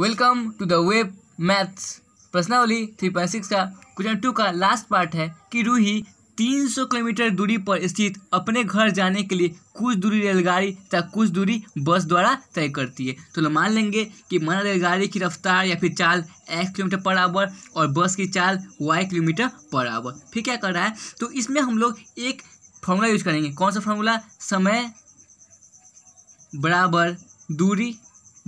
welcome to the web maths प्रश्नावली six का question two का लास्ट पार्ट है कि रूही तीन सौ किलोमीटर दूरी पर स्थित अपने घर जाने के लिए कुछ दूरी रेलगाड़ी तथा कुछ दूरी बस द्वारा तय करती है तो लोग मान लेंगे कि माना रेलगाड़ी की रफ्तार या फिर चाल एक्स किलोमीटर पर आवर और बस की चाल वाई किलोमीटर पर आवर फिर क्या कर रहा है तो इसमें हम लोग एक फॉर्मूला यूज करेंगे कौन सा फॉर्मूला समय बराबर दूरी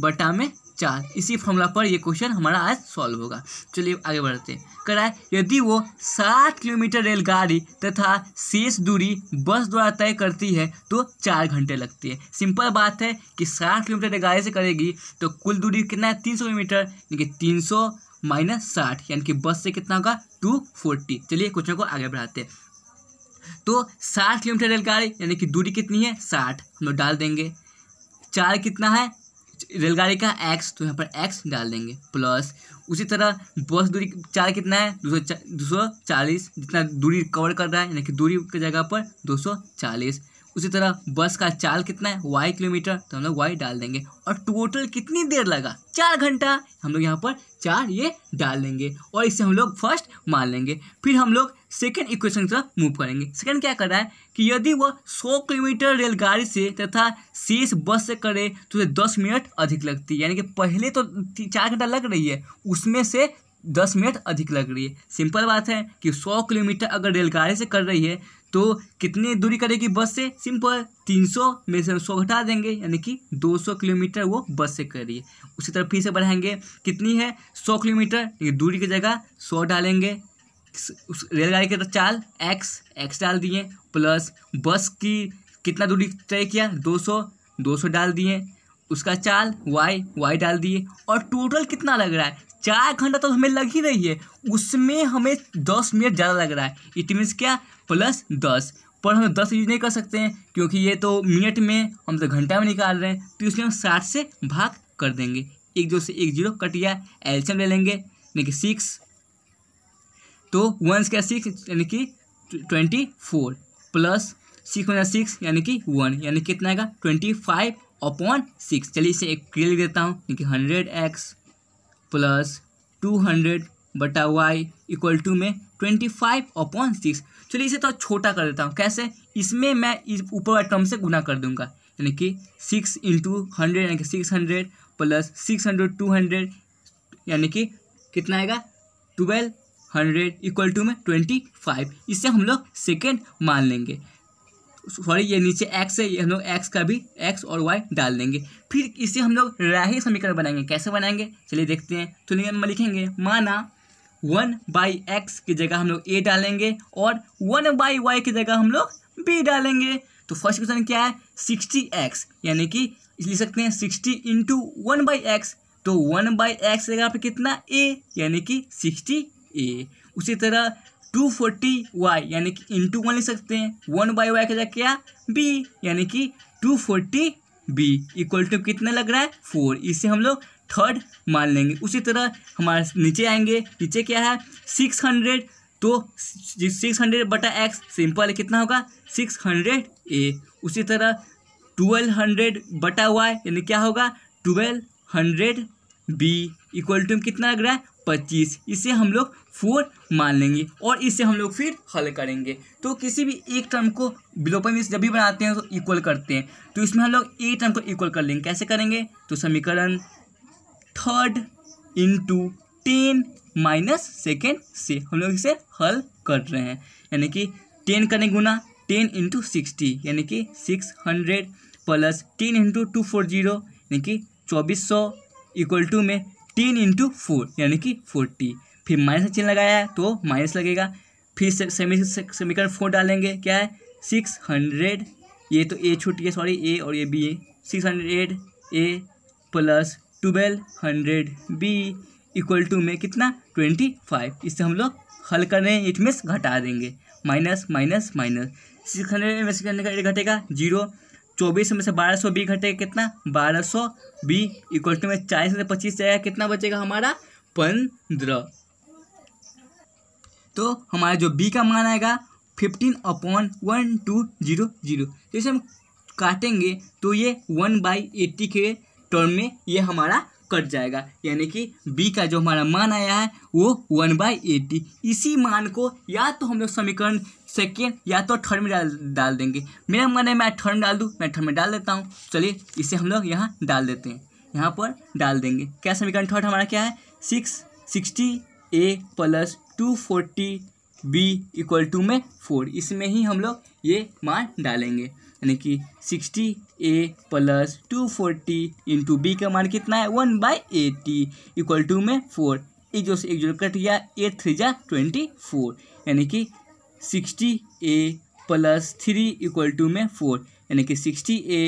बटा में चार इसी फॉर्मूला पर ये क्वेश्चन हमारा आज सॉल्व होगा चलिए आगे बढ़ते हैं कराए यदि वो सात किलोमीटर रेलगाड़ी तथा शेष दूरी बस द्वारा तय करती है तो चार घंटे लगती है सिंपल बात है कि साठ किलोमीटर रेलगाड़ी से करेगी तो कुल दूरी कितना है तीन सौ किलोमीटर यानी कि तीन सौ माइनस साठ यानी कि बस से कितना होगा टू फोर्टी चलिए क्वेश्चन को आगे बढ़ाते हैं तो साठ किलोमीटर रेलगाड़ी यानी कि दूरी कितनी है साठ हम लोग डाल देंगे चार कितना है रेलगाड़ी का एक्स तो यहाँ पर एक्स डाल देंगे प्लस उसी तरह बस दूरी चार कितना है दो सौ चालीस जितना दूरी कवर कर रहा है यानी कि दूरी की जगह पर दो सौ चालीस उसी तरह बस का चाल कितना है वाई किलोमीटर तो हम लोग वाई डाल देंगे और टोटल कितनी देर लगा चार घंटा हम लोग यहाँ पर चार ये डाल देंगे और इसे हम लोग फर्स्ट मान लेंगे फिर हम लोग सेकेंड इक्वेशन की तरफ मूव करेंगे सेकेंड क्या कर रहा है कि यदि वह सौ किलोमीटर रेलगाड़ी से तथा शेष बस से करे तो उसे दस मिनट अधिक लगती है यानी कि पहले तो चार घंटा लग रही है उसमें से दस मिनट अधिक लग रही है सिंपल बात है कि सौ किलोमीटर अगर रेलगाड़ी से कर रही है तो कितनी दूरी करेगी बस से सिंपल 300 में से सौ घटा देंगे यानी कि 200 किलोमीटर वो बस से कर रही है उसी तरह फिर से बढ़ाएंगे कितनी है 100 किलोमीटर ये दूरी की जगह 100 डालेंगे उस रेलगाड़ी के चाल एक्स एक्स डाल दिए प्लस बस की कितना दूरी तय किया 200 200 डाल दिए उसका चाल वाई वाई डाल दिए और टोटल कितना लग रहा है चार घंटा तो हमें लग ही रही है उसमें हमें दस मिनट ज़्यादा लग रहा है इट मीन्स क्या प्लस दस पर हम दस यूज नहीं कर सकते हैं क्योंकि ये तो मिनट में हम तो घंटा में निकाल रहे हैं तो इसलिए हम साठ से भाग कर देंगे एक दो से एक जीरो कट गया एल्शियम ले लेंगे यानी कि सिक्स तो वन क्या सिक्स यानी कि twenty four plus six one six यानी कि वन यानी कितना आएगा ट्वेंटी फाइव अपॉन सिक्स चलिए इसे एक क्लियर देता हूँ क्योंकि hundred X plus two hundred बटा वाई इक्वल टू में ट्वेंटी फाइव अपॉन सिक्स चलिए इसे थोड़ा तो छोटा कर देता हूँ कैसे इसमें मैं इस ऊपर वाले टर्म से गुना कर दूंगा यानी कि सिक्स इंटू हंड्रेड यानी कि six hundred plus six hundred two hundred यानी कि कितना आएगा ट्वेल्व हंड्रेड इक्वल टू में ट्वेंटी फाइव इससे हम लोग सेकेंड मान लेंगे सॉरी ये नीचे एक्स है ये हम लोग एक्स का भी एक्स और वाई डाल देंगे फिर इसे हम लोग राही समीकरण बनाएंगे कैसे बनाएंगे चलिए देखते हैं तो हम लिखेंगे माना वन बाई एक्स की जगह हम लोग ए डालेंगे और वन बाई वाई की जगह हम लोग बी डालेंगे तो फर्स्ट क्वेश्चन क्या है सिक्सटी एक्स यानी कि लिख सकते हैं sixty into one by X तो वन बाई एक्स जगह पर कितना ए यानी कि सिक्सटी ए उसी तरह टू फोर्टी वाई यानी कि इंटू वन लिख सकते हैं वन बाई वाई का जगह क्या बी यानी कि two forty B equal to कितना लग रहा है फोर इसे हम लोग थर्ड मान लेंगे उसी तरह हमारे नीचे आएंगे नीचे क्या है सिक्स हंड्रेड तो सिक्स हंड्रेड बटा एक्स सिंपल कितना होगा सिक्स हंड्रेड ए उसी तरह ट्वेल्व हंड्रेड बटा वाई यानी क्या होगा twelve hundred B equal to कितना लग रहा है पच्चीस इसे हम लोग फोर मान लेंगे और इसे हम लोग फिर हल करेंगे तो किसी भी एक टर्म को विलोपन में जब भी बनाते हैं तो इक्वल करते हैं तो इसमें हम लोग एक टर्म को इक्वल कर लेंगे कैसे करेंगे तो समीकरण third into ten minus second से हम लोग इसे हल कर रहे हैं यानी कि टेन करने गुना टेन इंटू सिक्सटी यानी कि six hundred plus ten into two four zero यानी कि चौबीस सौ इक्वल टू में तीन इंटू फोर यानी कि फोर्टी फिर माइनस चिन्ह लगाया है तो माइनस लगेगा फिर सेमी समीकरण फोर डालेंगे क्या है सिक्स हंड्रेड ये तो ए छोटी है सॉरी ए और ये B A six hundred A plus twelve hundred B equal to में कितना ट्वेंटी फाइव इससे हम लोग हल कर रहे हैं इट मीन्स घटा देंगे minus minus minus six hundred में सिक्स हंड्रेड घटेगा जीरो चौबीस में से बारह सौ बी घटेगा कितना बारह सौ बी इक्वल टू में चालीस में से पच्चीस जाएगा कितना बचेगा हमारा पंद्रह तो हमारा जो बी का मान आएगा fifteen upon one two zero zero जैसे हम काटेंगे तो ये वन बाई एट्टी के टर्म में ये हमारा कट जाएगा यानी कि b का जो हमारा मान आया है वो वन बाई एटी इसी मान को या तो हम लोग समीकरण सेकेंड या तो थर्ड में डाल डाल देंगे मेरा मन है मैं थर्ड में डाल दूँ मैं थर्ड में डाल देता हूँ चलिए इसे हम लोग यहाँ डाल देते हैं यहाँ पर डाल देंगे क्या समीकरण थर्ड हमारा क्या है six sixty A plus two forty B equal to में फोर इसमें ही हम लोग ये मान डालेंगे यानी कि sixty A plus two forty into B का मान कितना है one by eighty equal to में फोर एक जो से एक जो कट गया एट थ्री जा ट्वेंटी फोर यानी कि sixty A plus three equal to में फोर यानी कि सिक्सटी ए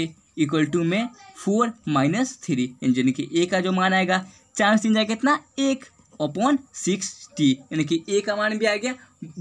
इक्वल टू में फोर माइनस थ्री यानी कि ए का जो मान आएगा चार तीन जाएगा कितना एक अपॉन सिक्सटी यानी कि ए का मान भी आ गया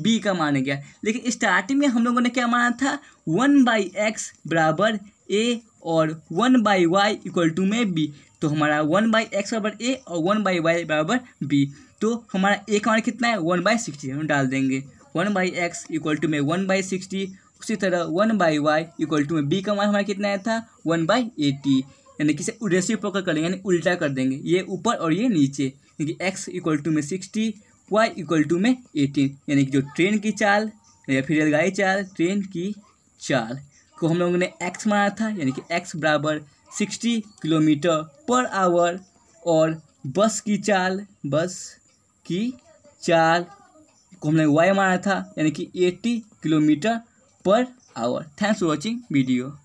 बी का मान आ गया लेकिन स्टार्टिंग में हम लोगों ने क्या माना था वन बाई एक्स बराबर ए और one by Y equal to में बी तो हमारा वन बाई एक्स बराबर ए और वन बाई वाई बराबर बी तो हमारा ए का मान कितना है वन बाई सिक्सटी हम डाल देंगे one by X equal to में वन बाई सिक्सटी उसी तरह one by Y equal to में बी का मान हमारा कितना आया था वन बाई एटी यानी किसे रेसियो पकड़ लेंगे यानी उल्टा कर देंगे ये ऊपर और ये नीचे क्योंकि एक्स इक्वल टू में सिक्सटी वाई इक्वल टू में एटीन यानी कि जो ट्रेन की चाल या फिर रेलगाड़ी चाल ट्रेन की चाल को हम लोगों ने एक्स माना था यानी कि एक्स बराबर सिक्सटी किलोमीटर पर आवर और बस की चाल बस की चाल को हमने वाई माना था यानी कि eighty kilometre per hour thanks for watching video